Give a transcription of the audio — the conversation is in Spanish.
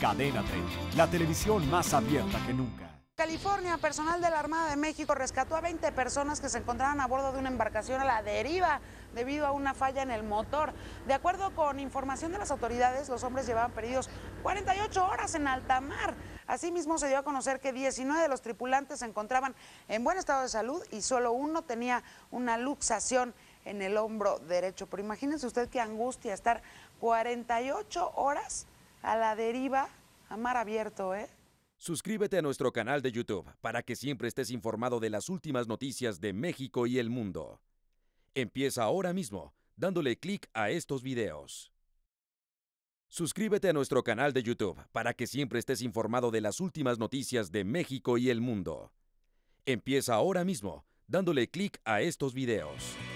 Cadena 30, la televisión más abierta que nunca. California, personal de la Armada de México rescató a 20 personas que se encontraban a bordo de una embarcación a la deriva debido a una falla en el motor. De acuerdo con información de las autoridades, los hombres llevaban perdidos 48 horas en alta mar. Asimismo, se dio a conocer que 19 de los tripulantes se encontraban en buen estado de salud y solo uno tenía una luxación en el hombro derecho. Pero imagínense usted qué angustia estar 48 horas a la deriva, a mar abierto, ¿eh? Suscríbete a nuestro canal de YouTube para que siempre estés informado de las últimas noticias de México y el mundo. Empieza ahora mismo dándole clic a estos videos. Suscríbete a nuestro canal de YouTube para que siempre estés informado de las últimas noticias de México y el mundo. Empieza ahora mismo dándole clic a estos videos.